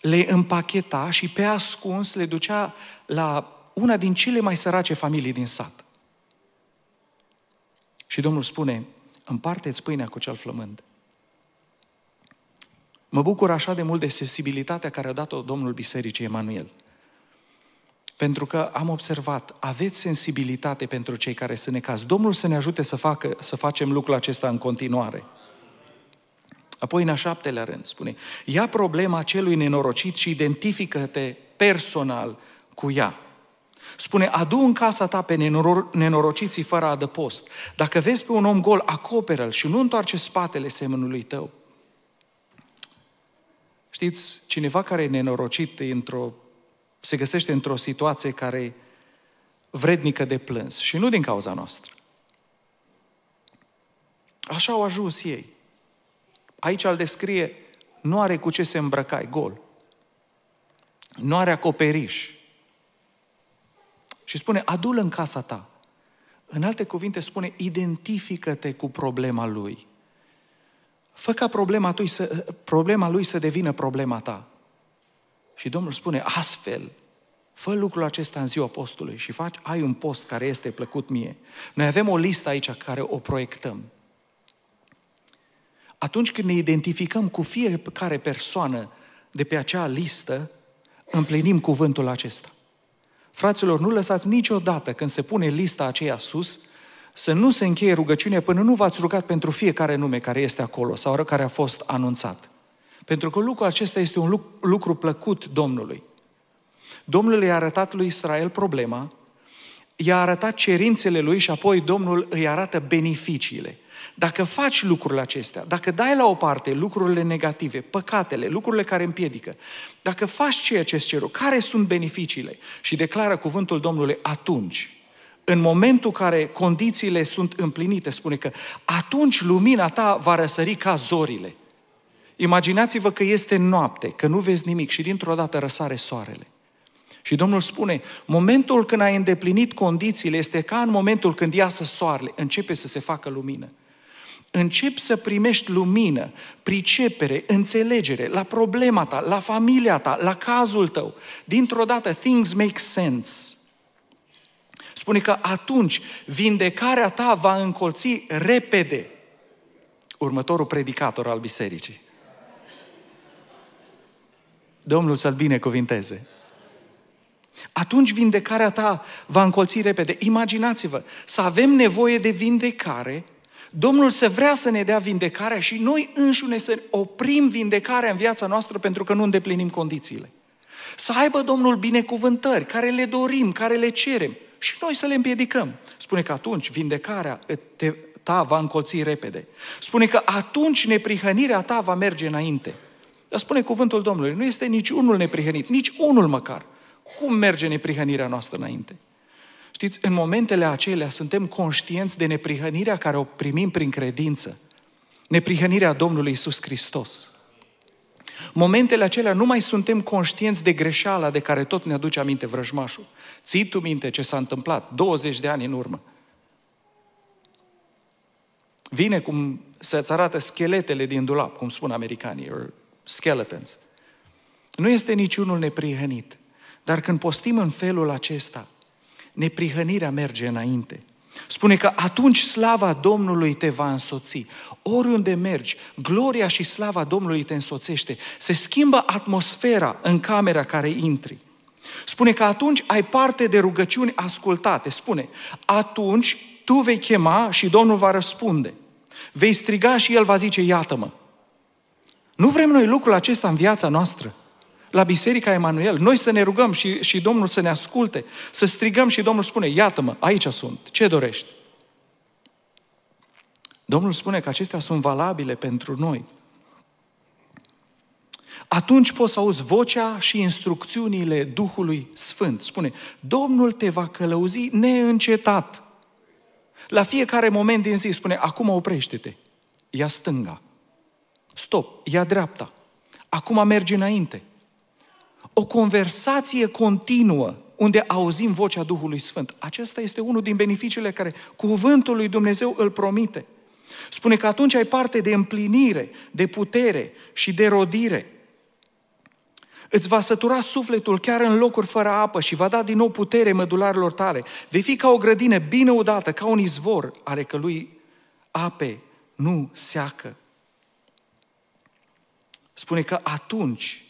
le împacheta și pe ascuns le ducea la una din cele mai sărace familii din sat. Și Domnul spune, împarteți pâinea cu cel flămând. Mă bucur așa de mult de sensibilitatea care a dat-o Domnul Bisericii Emanuel. Pentru că am observat, aveți sensibilitate pentru cei care sunt necați. Domnul să ne ajute să, facă, să facem lucrul acesta în continuare. Apoi, în a șaptelea rând, spune, ia problema celui nenorocit și identifică-te personal cu ea. Spune, adu în casa ta pe nenoro- nenorociții fără adăpost. Dacă vezi pe un om gol, acoperă-l și nu întoarce spatele semnului tău. Știți, cineva care e nenorocit într-o, se găsește într-o situație care e vrednică de plâns și nu din cauza noastră. Așa au ajuns ei. Aici îl descrie, nu are cu ce se îmbrăcai, gol. Nu are acoperiș și spune, adul în casa ta. În alte cuvinte spune, identifică-te cu problema lui. Fă ca problema, tu să, problema lui să devină problema ta. Și Domnul spune, astfel, fă lucrul acesta în ziua postului și faci, ai un post care este plăcut mie. Noi avem o listă aici care o proiectăm. Atunci când ne identificăm cu fiecare persoană de pe acea listă, împlinim cuvântul acesta. Fraților, nu lăsați niciodată când se pune lista aceea sus să nu se încheie rugăciunea până nu v-ați rugat pentru fiecare nume care este acolo sau care a fost anunțat. Pentru că lucrul acesta este un lucru plăcut Domnului. Domnul i-a arătat lui Israel problema, i-a arătat cerințele lui și apoi Domnul îi arată beneficiile. Dacă faci lucrurile acestea, dacă dai la o parte lucrurile negative, păcatele, lucrurile care împiedică, dacă faci ceea ce ceru, care sunt beneficiile? Și declară cuvântul Domnului atunci, în momentul în care condițiile sunt împlinite, spune că atunci lumina ta va răsări ca zorile. Imaginați-vă că este noapte, că nu vezi nimic și dintr-o dată răsare soarele. Și Domnul spune, momentul când ai îndeplinit condițiile este ca în momentul când iasă soarele, începe să se facă lumină. Începi să primești lumină, pricepere, înțelegere la problema ta, la familia ta, la cazul tău. Dintr-o dată, things make sense. Spune că atunci vindecarea ta va încolți repede. Următorul predicator al bisericii. Domnul să-l binecuvinteze. Atunci vindecarea ta va încolți repede. Imaginați-vă să avem nevoie de vindecare Domnul se vrea să ne dea vindecarea și noi înșune să oprim vindecarea în viața noastră pentru că nu îndeplinim condițiile. Să aibă Domnul binecuvântări care le dorim, care le cerem și noi să le împiedicăm. Spune că atunci vindecarea ta va încolți repede. Spune că atunci neprihănirea ta va merge înainte. Dar spune cuvântul Domnului, nu este nici unul neprihănit, nici unul măcar. Cum merge neprihănirea noastră înainte? Știți, în momentele acelea suntem conștienți de neprihănirea care o primim prin credință. Neprihănirea Domnului Isus Hristos. Momentele acelea nu mai suntem conștienți de greșeala de care tot ne aduce aminte vrăjmașul. Ții tu minte ce s-a întâmplat 20 de ani în urmă. Vine cum să-ți arată scheletele din dulap, cum spun americanii, or skeletons. Nu este niciunul neprihănit. Dar când postim în felul acesta, neprihănirea merge înainte. Spune că atunci slava Domnului te va însoți. Oriunde mergi, gloria și slava Domnului te însoțește. Se schimbă atmosfera în camera care intri. Spune că atunci ai parte de rugăciuni ascultate. Spune, atunci tu vei chema și Domnul va răspunde. Vei striga și El va zice, iată-mă. Nu vrem noi lucrul acesta în viața noastră la Biserica Emanuel, noi să ne rugăm și, și Domnul să ne asculte, să strigăm și Domnul spune, iată-mă, aici sunt, ce dorești? Domnul spune că acestea sunt valabile pentru noi. Atunci poți să auzi vocea și instrucțiunile Duhului Sfânt. Spune, Domnul te va călăuzi neîncetat. La fiecare moment din zi spune, acum oprește-te, ia stânga, stop, ia dreapta, acum mergi înainte, o conversație continuă unde auzim vocea Duhului Sfânt. Acesta este unul din beneficiile care cuvântul lui Dumnezeu îl promite. Spune că atunci ai parte de împlinire, de putere și de rodire. Îți va sătura sufletul chiar în locuri fără apă și va da din nou putere mădularilor tale. Vei fi ca o grădină bine udată, ca un izvor, are că lui ape nu seacă. Spune că atunci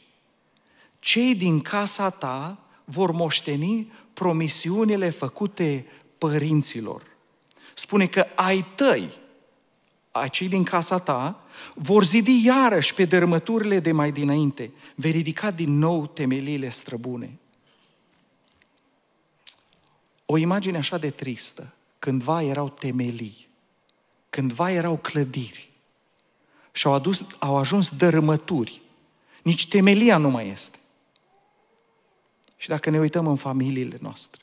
cei din casa ta vor moșteni promisiunile făcute părinților. Spune că ai tăi, acei din casa ta, vor zidi iarăși pe dărâmăturile de mai dinainte. Vei ridica din nou temeliile străbune. O imagine așa de tristă. Cândva erau temelii, cândva erau clădiri și au, adus, au ajuns dărâmături. Nici temelia nu mai este. Și dacă ne uităm în familiile noastre,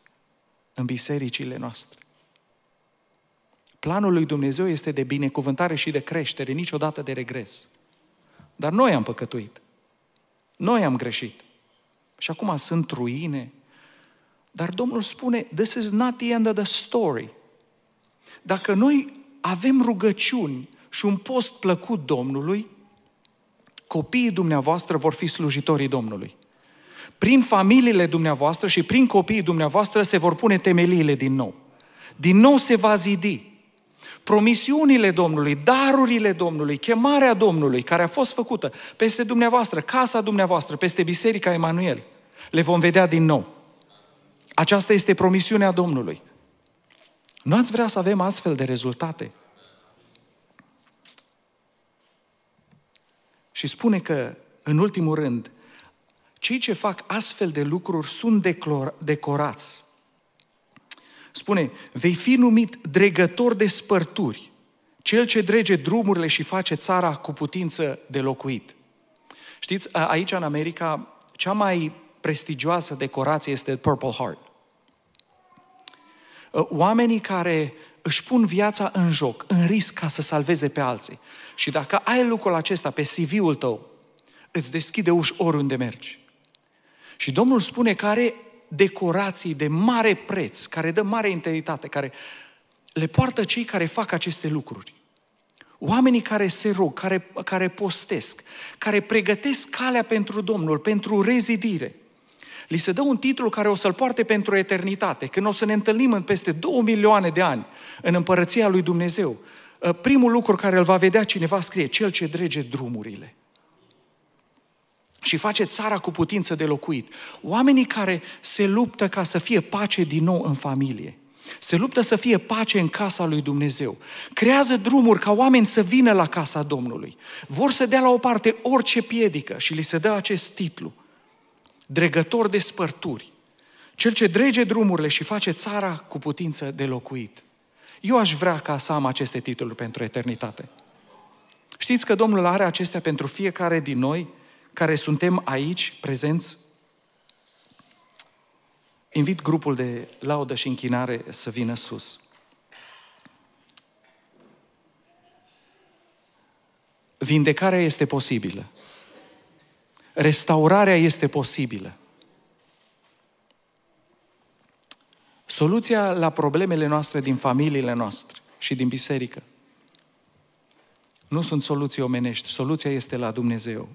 în bisericile noastre, planul lui Dumnezeu este de binecuvântare și de creștere, niciodată de regres. Dar noi am păcătuit. Noi am greșit. Și acum sunt ruine. Dar Domnul spune, this is not the end of the story. Dacă noi avem rugăciuni și un post plăcut Domnului, copiii dumneavoastră vor fi slujitorii Domnului. Prin familiile dumneavoastră și prin copiii dumneavoastră se vor pune temeliile din nou. Din nou se va zidi. Promisiunile Domnului, darurile Domnului, chemarea Domnului care a fost făcută peste dumneavoastră, casa dumneavoastră, peste Biserica Emanuel, le vom vedea din nou. Aceasta este promisiunea Domnului. Nu ați vrea să avem astfel de rezultate? Și spune că, în ultimul rând, cei ce fac astfel de lucruri sunt declor- decorați. Spune, vei fi numit dregător de spărturi, cel ce drege drumurile și face țara cu putință de locuit. Știți, aici în America, cea mai prestigioasă decorație este Purple Heart. Oamenii care își pun viața în joc, în risc ca să salveze pe alții. Și dacă ai lucrul acesta pe CV-ul tău, îți deschide uși oriunde mergi. Și Domnul spune că are decorații de mare preț, care dă mare integritate, care le poartă cei care fac aceste lucruri. Oamenii care se rog, care, care postesc, care pregătesc calea pentru Domnul, pentru rezidire. Li se dă un titlu care o să-l poarte pentru eternitate, când o să ne întâlnim în peste două milioane de ani în împărăția lui Dumnezeu. Primul lucru care îl va vedea cineva scrie, cel ce drege drumurile și face țara cu putință de locuit. Oamenii care se luptă ca să fie pace din nou în familie, se luptă să fie pace în casa lui Dumnezeu. Creează drumuri ca oameni să vină la casa Domnului. Vor să dea la o parte orice piedică și li se dă acest titlu. Dregător de spărturi. Cel ce drege drumurile și face țara cu putință de locuit. Eu aș vrea ca să am aceste titluri pentru eternitate. Știți că Domnul are acestea pentru fiecare din noi care suntem aici prezenți, invit grupul de laudă și închinare să vină sus. Vindecarea este posibilă. Restaurarea este posibilă. Soluția la problemele noastre din familiile noastre și din biserică nu sunt soluții omenești, soluția este la Dumnezeu.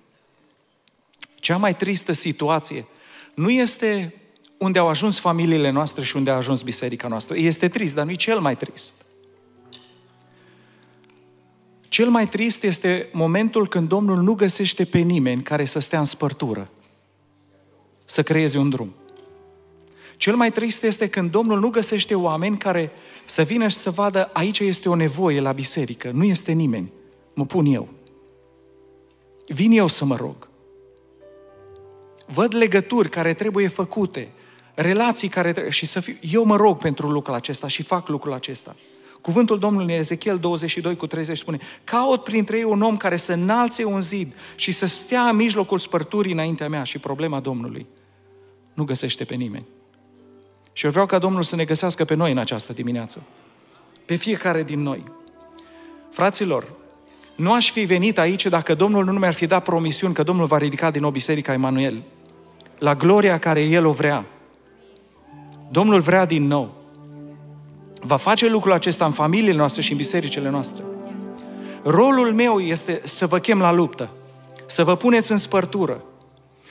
Cea mai tristă situație nu este unde au ajuns familiile noastre și unde a ajuns biserica noastră. Este trist, dar nu e cel mai trist. Cel mai trist este momentul când Domnul nu găsește pe nimeni care să stea în spărtură, să creeze un drum. Cel mai trist este când Domnul nu găsește oameni care să vină și să vadă aici este o nevoie la biserică, nu este nimeni, mă pun eu. Vin eu să mă rog văd legături care trebuie făcute, relații care trebuie... Și să fiu... Eu mă rog pentru lucrul acesta și fac lucrul acesta. Cuvântul Domnului Ezechiel 22 cu 30 spune Caut printre ei un om care să înalțe un zid și să stea în mijlocul spărturii înaintea mea și problema Domnului. Nu găsește pe nimeni. Și eu vreau ca Domnul să ne găsească pe noi în această dimineață. Pe fiecare din noi. Fraților, nu aș fi venit aici dacă Domnul nu mi-ar fi dat promisiuni că Domnul va ridica din nou Biserica Emanuel la gloria care El o vrea. Domnul vrea din nou. Va face lucrul acesta în familiile noastre și în bisericile noastre. Rolul meu este să vă chem la luptă, să vă puneți în spărtură,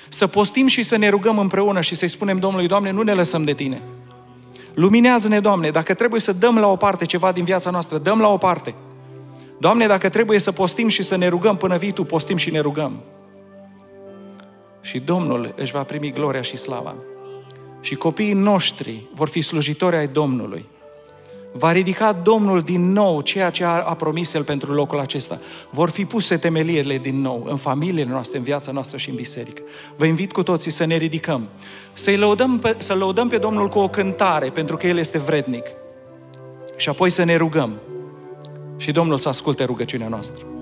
să postim și să ne rugăm împreună și să-i spunem Domnului, Doamne, nu ne lăsăm de Tine. Luminează-ne, Doamne, dacă trebuie să dăm la o parte ceva din viața noastră, dăm la o parte. Doamne, dacă trebuie să postim și să ne rugăm până vii Tu, postim și ne rugăm și Domnul își va primi gloria și slava. Și copiii noștri vor fi slujitori ai Domnului. Va ridica Domnul din nou ceea ce a promis El pentru locul acesta. Vor fi puse temelierile din nou în familiile noastre, în viața noastră și în biserică. Vă invit cu toții să ne ridicăm, să-i lăudăm pe, să lăudăm pe Domnul cu o cântare, pentru că El este vrednic. Și apoi să ne rugăm. Și Domnul să asculte rugăciunea noastră.